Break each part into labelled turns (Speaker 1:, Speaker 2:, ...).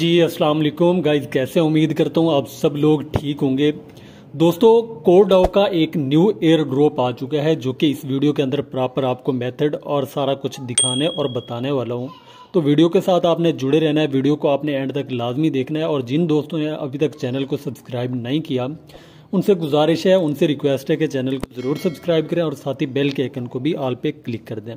Speaker 1: जी अस्सलाम वालेकुम गाइस कैसे उम्मीद करता हूँ आप सब लोग ठीक होंगे दोस्तों कोडाओ का एक न्यू एयर ड्रॉप आ चुका है जो कि इस वीडियो के अंदर प्रॉपर आपको मेथड और सारा कुछ दिखाने और बताने वाला हूँ तो वीडियो के साथ आपने जुड़े रहना है वीडियो को आपने एंड तक लाजमी देखना है और जिन दोस्तों ने अभी तक चैनल को सब्सक्राइब नहीं किया उनसे गुजारिश है उनसे रिक्वेस्ट है कि चैनल को ज़रूर सब्सक्राइब करें और साथ ही बेल के आइकन को भी ऑल पे क्लिक कर दें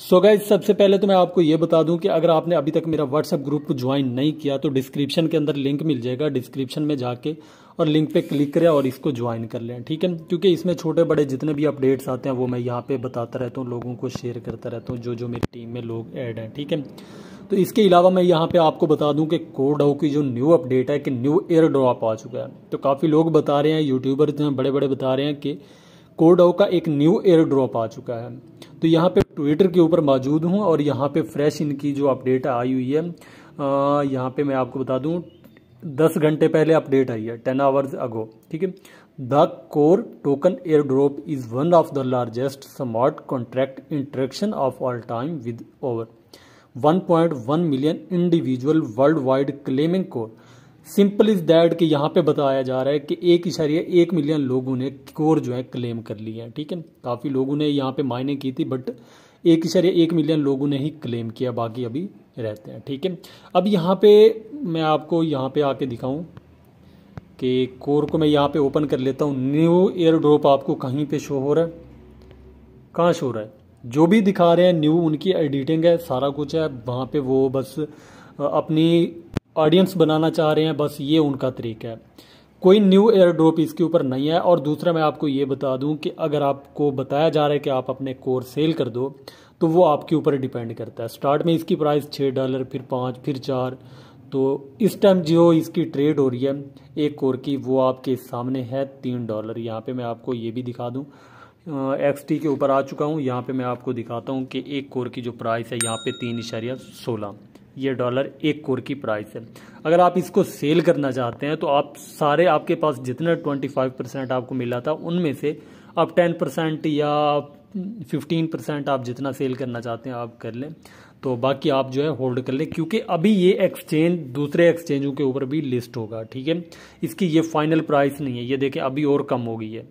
Speaker 1: सो so गाइज सबसे पहले तो मैं आपको ये बता दूं कि अगर आपने अभी तक मेरा व्हाट्सअप ग्रुप ज्वाइन नहीं किया तो डिस्क्रिप्शन के अंदर लिंक मिल जाएगा डिस्क्रिप्शन में जाके और लिंक पे क्लिक करें और इसको ज्वाइन कर लें ठीक है क्योंकि इसमें छोटे बड़े जितने भी अपडेट्स आते हैं वो मैं यहाँ पे बताता रहता हूँ लोगों को शेयर करता रहता हूँ जो जो मेरी टीम में लोग ऐड हैं ठीक है तो इसके अलावा मैं यहाँ पे आपको बता दूं कि कोडाओ की जो न्यू अपडेट है कि न्यू एयर ड्रॉप आ चुका है तो काफ़ी लोग बता रहे हैं यूट्यूबर जो बड़े बड़े बता रहे हैं कि कोडाओ का एक न्यू एयर ड्रॉप आ चुका है तो यहाँ पे ट्विटर के ऊपर मौजूद हूँ और यहाँ पे फ्रेश इनकी जो अपडेट आई हुई है यहाँ पे मैं आपको बता दूँ दस घंटे पहले अपडेट आई है टेन आवर्स अगो ठीक है the core token air drop is one of the largest smart contract interaction of all time with over 1.1 million individual world wide claiming core simple is that कि यहाँ पे बताया जा रहा है कि एक इशारे एक मिलियन लोगों ने कोर जो है क्लेम कर ली है ठीक है काफ़ी लोगों ने यहाँ पे मायने की थी बट एक इशारे एक मिलियन लोगों ने ही क्लेम किया बाकी अभी रहते हैं ठीक है अब यहाँ पे मैं आपको यहाँ पे आके दिखाऊं कि कोर को मैं यहाँ पे ओपन कर लेता हूँ न्यू एयर ड्रॉप आपको कहीं पे शो हो रहा है कहाँ शो हो रहा है जो भी दिखा रहे हैं न्यू उनकी एडिटिंग है सारा कुछ है वहाँ पे वो बस अपनी ऑडियंस बनाना चाह रहे हैं बस ये उनका तरीका है कोई न्यू एयर ड्रॉप इसके ऊपर नहीं है और दूसरा मैं आपको ये बता दूं कि अगर आपको बताया जा रहा है कि आप अपने कोर सेल कर दो तो वो आपके ऊपर डिपेंड करता है स्टार्ट में इसकी प्राइस छः डॉलर फिर पाँच फिर चार तो इस टाइम जो इसकी ट्रेड हो रही है एक कोर की वो आपके सामने है तीन डॉलर यहाँ पर मैं आपको ये भी दिखा दूँ एक्स टी के ऊपर आ चुका हूँ यहाँ पर मैं आपको दिखाता हूँ कि एक कोर की जो प्राइस है यहाँ पर तीन इशारिया सोलह ये डॉलर एक कोर की प्राइस है अगर आप इसको सेल करना चाहते हैं तो आप सारे आपके पास जितना 25 परसेंट आपको मिला था उनमें से आप 10 परसेंट या 15 परसेंट आप जितना सेल करना चाहते हैं आप कर लें तो बाकी आप जो है होल्ड कर लें क्योंकि अभी ये एक्सचेंज दूसरे एक्सचेंजों के ऊपर भी लिस्ट होगा ठीक है इसकी ये फाइनल प्राइस नहीं है ये देखें अभी और कम हो गई है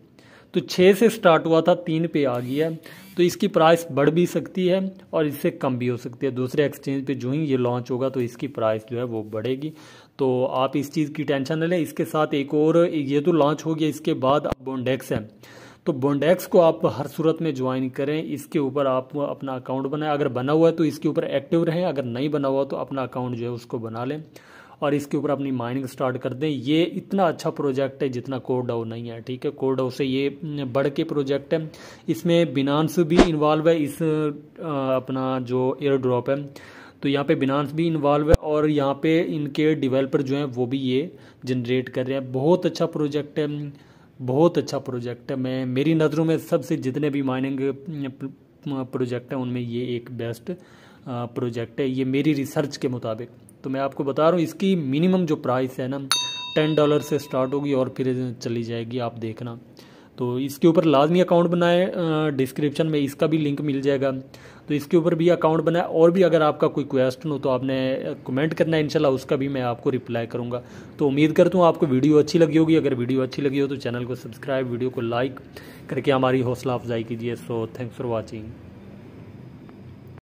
Speaker 1: तो छः से स्टार्ट हुआ था तीन पे आ गया तो इसकी प्राइस बढ़ भी सकती है और इससे कम भी हो सकती है दूसरे एक्सचेंज पे जो ही ये लॉन्च होगा तो इसकी प्राइस जो है वो बढ़ेगी तो आप इस चीज़ की टेंशन न लें इसके साथ एक और ये तो लॉन्च हो गया इसके बाद अब बोंडेक्स है तो बोंडेक्स को आप हर सूरत में ज्वाइन करें इसके ऊपर आप अपना अकाउंट बनाएं अगर बना हुआ है तो इसके ऊपर एक्टिव रहें अगर नहीं बना हुआ तो अपना अकाउंट जो है उसको बना लें और इसके ऊपर अपनी माइनिंग स्टार्ट कर दें ये इतना अच्छा प्रोजेक्ट है जितना कोडाओ नहीं है ठीक है कोडाओ से ये बढ़ के प्रोजेक्ट है इसमें बिनांस भी इन्वॉल्व है इस अपना जो एयर ड्रॉप है तो यहाँ पे बिनांस भी इन्वॉल्व है और यहाँ पे इनके डिवेलपर जो हैं वो भी ये जनरेट कर रहे हैं बहुत अच्छा प्रोजेक्ट है बहुत अच्छा प्रोजेक्ट है मैं मेरी नज़रों में सबसे जितने भी माइनिंग प्रोजेक्ट हैं उनमें ये एक बेस्ट प्रोजेक्ट है ये मेरी रिसर्च के मुताबिक तो मैं आपको बता रहा हूँ इसकी मिनिमम जो प्राइस है ना टेन डॉलर से स्टार्ट होगी और फिर चली जाएगी आप देखना तो इसके ऊपर लाजमी अकाउंट बनाए डिस्क्रिप्शन में इसका भी लिंक मिल जाएगा तो इसके ऊपर भी अकाउंट बनाए और भी अगर आपका कोई क्वेश्चन हो तो आपने कमेंट करना है इनशाला उसका भी मैं आपको रिप्लाई करूँगा तो उम्मीद करता हूँ आपको वीडियो अच्छी लगी होगी अगर वीडियो अच्छी लगी हो तो चैनल को सब्सक्राइब वीडियो को लाइक करके हमारी हौसला अफजाई कीजिए सो थैंक्स फॉर वॉचिंग